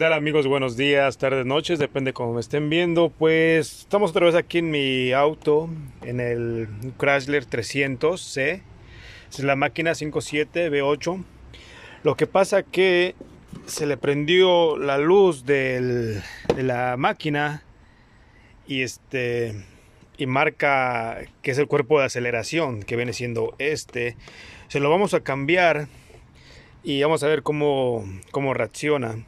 tal amigos? Buenos días, tardes, noches, depende cómo me estén viendo. Pues estamos otra vez aquí en mi auto, en el Chrysler 300C. Es la máquina 57 V8. Lo que pasa que se le prendió la luz de la máquina y este y marca que es el cuerpo de aceleración que viene siendo este. Se lo vamos a cambiar y vamos a ver cómo, cómo reacciona.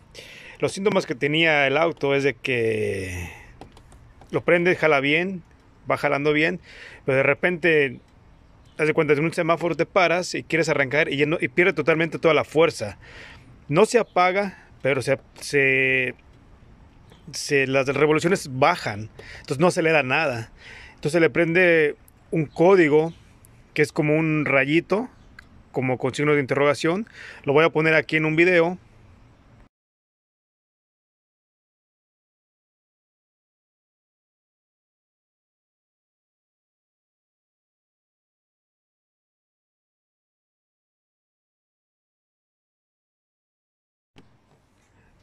Los síntomas que tenía el auto es de que lo prende, jala bien, va jalando bien, pero de repente, haz de cuenta, en un semáforo te paras y quieres arrancar y, pierde totalmente toda la fuerza. No se apaga, pero se, las revoluciones bajan, entonces no da nada. Entonces le prende un código que es como un rayito, como con signo de interrogación. Lo voy a poner aquí en un video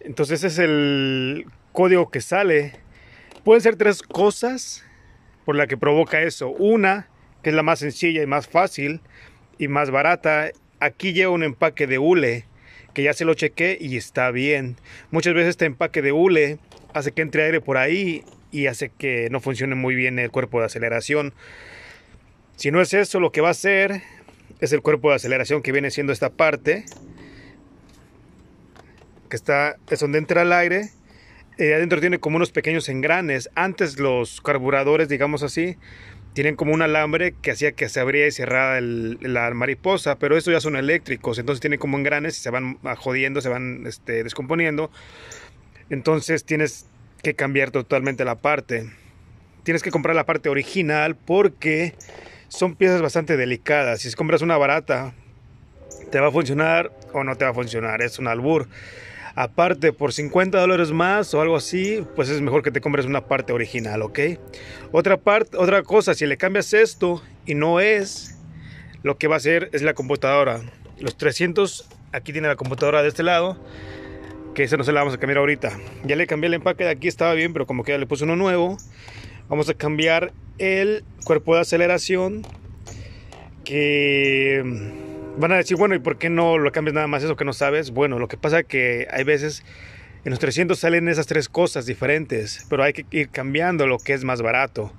Entonces es el código que sale. Pueden ser tres cosas por la que provoca eso. Una, que es la más sencilla y más fácil y más barata. Aquí lleva un empaque de hule que ya se lo chequé y está bien. Muchas veces este empaque de hule hace que entre aire por ahí y hace que no funcione muy bien el cuerpo de aceleración. Si no es eso, lo que va a hacer es el cuerpo de aceleración que viene siendo esta parte que está, es donde entra el aire. Eh, adentro tiene como unos pequeños engranes. Antes los carburadores, digamos así, tienen como un alambre que hacía que se abría y cerrara la mariposa, pero estos ya son eléctricos, entonces tienen como engranes y se van jodiendo, se van este, descomponiendo. Entonces tienes que cambiar totalmente la parte. Tienes que comprar la parte original porque son piezas bastante delicadas. Si compras una barata, te va a funcionar o no te va a funcionar, es un albur aparte por 50 dólares más o algo así, pues es mejor que te compres una parte original, ¿ok? Otra, parte, otra cosa, si le cambias esto y no es, lo que va a hacer es la computadora. Los 300, aquí tiene la computadora de este lado, que esa no se la vamos a cambiar ahorita. Ya le cambié el empaque de aquí, estaba bien, pero como que ya le puse uno nuevo. Vamos a cambiar el cuerpo de aceleración que Van a decir, bueno, ¿y por qué no lo cambias nada más eso que no sabes? Bueno, lo que pasa es que hay veces en los 300 salen esas tres cosas diferentes, pero hay que ir cambiando lo que es más barato.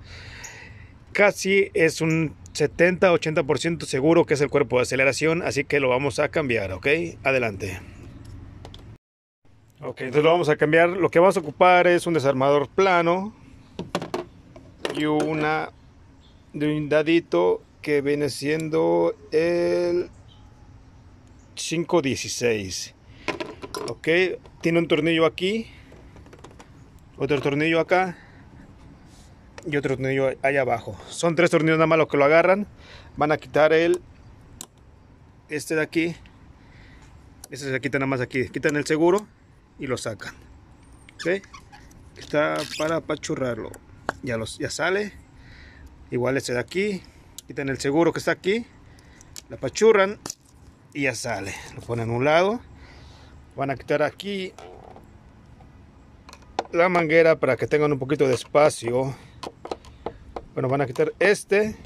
Casi es un 70-80% seguro que es el cuerpo de aceleración, así que lo vamos a cambiar, ¿ok? Adelante. Ok, entonces lo vamos a cambiar. Lo que vamos a ocupar es un desarmador plano y una de un dadito que viene siendo el 516 ok tiene un tornillo aquí otro tornillo acá y otro tornillo allá abajo son tres tornillos nada más los que lo agarran van a quitar el este de aquí este se quita nada más aquí quitan el seguro y lo sacan ok está para apachurrarlo ya, los, ya sale igual este de aquí quitan el seguro que está aquí la apachurran y ya sale. Lo ponen a un lado. Van a quitar aquí la manguera para que tengan un poquito de espacio. Bueno, van a quitar este.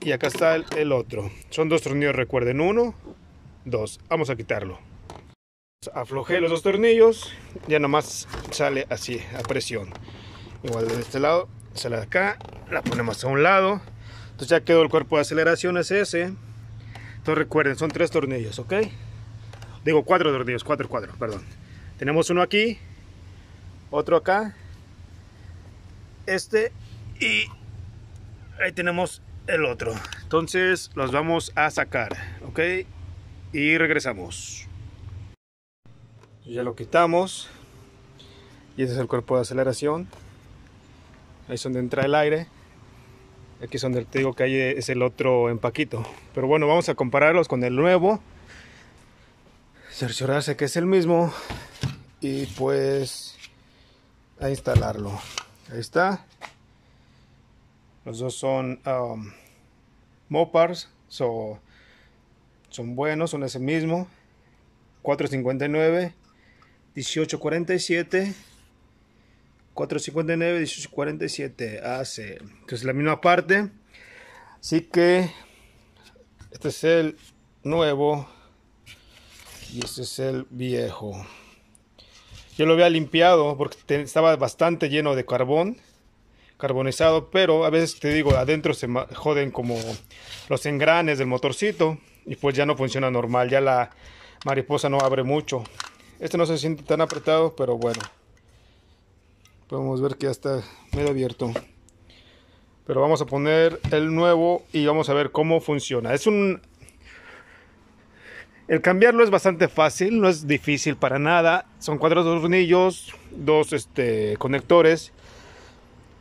Y acá está el, otro. Son dos tornillos, recuerden. Uno, dos. Vamos a quitarlo. Aflojé los dos tornillos. Ya nomás sale así, a presión. Igual de este lado, sale de acá. La ponemos a un lado. Entonces ya quedó el cuerpo de aceleración, es ese. Entonces recuerden, son tres tornillos, ¿ok? Digo, cuatro tornillos, cuatro, cuatro, perdón. Tenemos uno aquí, otro acá, este y ahí tenemos el otro. Entonces los vamos a sacar, ¿ok? Y regresamos. Ya lo quitamos. Y ese es el cuerpo de aceleración. Ahí es donde entra el aire. Aquí es donde te digo que hay es el otro empaquito. Pero bueno, vamos a compararlos con el nuevo. Cerciorarse que es el mismo. Y pues a instalarlo. Ahí está. Los dos son um, Mopars. son buenos, son ese mismo. 459, 1847. 459, 1847 AC. es la misma parte. Así que este es el nuevo y este es el viejo. Yo lo había limpiado porque estaba bastante lleno de carbón, carbonizado, pero a veces te digo, adentro se joden como los engranes del motorcito y pues ya no funciona normal, ya la mariposa no abre mucho. Este no se siente tan apretado, pero bueno podemos ver que ya está medio abierto pero vamos a poner el nuevo y vamos a ver cómo funciona es un el cambiarlo es bastante fácil no es difícil para nada son cuatro tornillos dos este conectores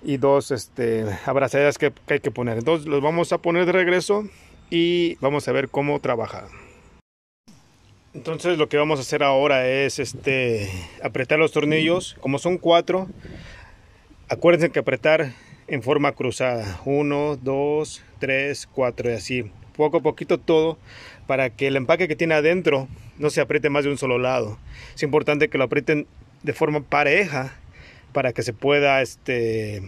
y dos este abrazaderas que, que hay que poner entonces los vamos a poner de regreso y vamos a ver cómo trabaja entonces lo que vamos a hacer ahora es este, apretar los tornillos. Como son cuatro, acuérdense que apretar en forma cruzada. Uno, dos, tres, cuatro y así. Poco a poquito todo para que el empaque que tiene adentro no se apriete más de un solo lado. Es importante que lo aprieten de forma pareja para que se pueda este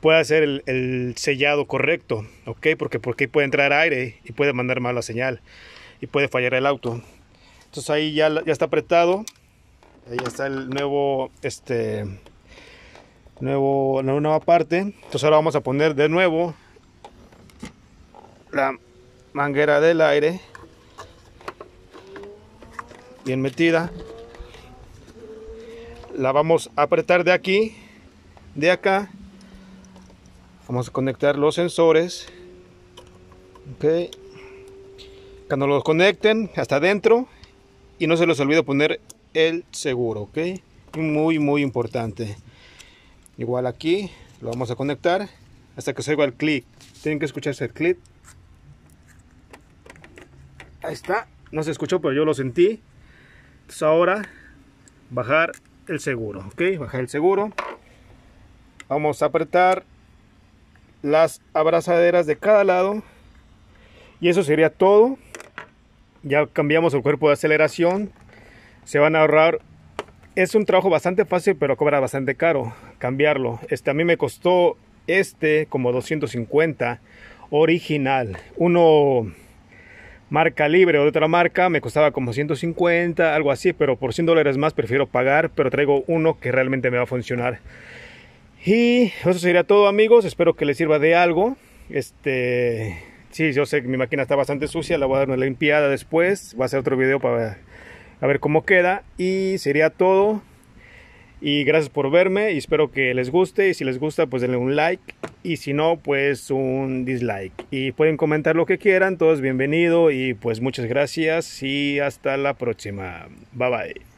pueda hacer el, sellado correcto, Porque, porque puede entrar aire y puede mandar mala señal y puede fallar el auto. Entonces ahí ya, ya está apretado. Ahí está el nuevo, este, nuevo, la nueva parte. Entonces ahora vamos a poner de nuevo la manguera del aire. Bien metida. La vamos a apretar de aquí, de acá. Vamos a conectar los sensores. Ok. Cuando los conecten hasta adentro, y no se les olvide poner el seguro, ok. Muy, muy importante. Igual aquí lo vamos a conectar hasta que haga el clic. Tienen que escucharse el clic. Ahí está. No se escuchó, pero yo lo sentí. Entonces ahora bajar el seguro, ok. Bajar el seguro. Vamos a apretar las abrazaderas de cada lado. Y eso sería todo ya cambiamos el cuerpo de aceleración, se van a ahorrar. Es un trabajo bastante fácil, pero cobra bastante caro cambiarlo. Este a mí me costó este como 250 original. Uno marca libre o de otra marca me costaba como 150, algo así, pero por 100 dólares más prefiero pagar, pero traigo uno que realmente me va a funcionar. Y eso sería todo amigos, espero que les sirva de algo. Este, Sí, yo sé que mi máquina está bastante sucia, la voy a dar una limpiada después, va a hacer otro video para ver cómo queda y sería todo. Y gracias por verme y espero que les guste. Y si les gusta, pues denle un like. Y si no, pues un dislike. Y pueden comentar lo que quieran. Todos bienvenido. Y pues muchas gracias. Y hasta la próxima. Bye bye.